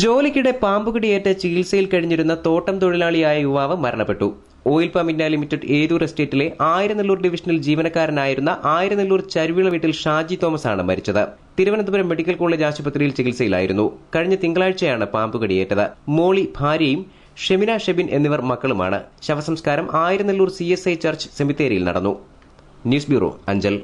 ജോലിക്കിടെ പാമ്പുകടിയേറ്റ ചികിത്സയിൽ കഴിഞ്ഞിരുന്ന തോട്ടം തൊഴിലാളിയായ യുവാവ് മരണപ്പെട്ടു oil palm India limited Eroor എസ്റ്റേറ്റിലെ ആയിരനെല്ലൂർ ഡിവിഷനിൽ ജീവനക്കാരനായിരുന്ന ആയിരനെല്ലൂർ ചരുവിള വീട്ടിൽ ഷാജി തോമസ് ആണ് മരിച്ചത് തിരുവനന്തപുരം മെഡിക്കൽ കോളേജ് ആശുപത്രിയിൽ ചികിത്സയിലായിരുന്നു കഴിഞ്ഞ തിങ്കളാഴ്ചയാണ് പാമ്പുകടിയേറ്റത് മോളി ഭാര്യയും ഷെമിന ഷെബിൻ എന്നിവർ മക്കളുമാണ് ശവസംസ്കാരം Ayiranelloor C S I church സെമിത്തേരിയിൽ നടന്നു ന്യൂസ് ബ്യൂറോ അഞ്ചൽ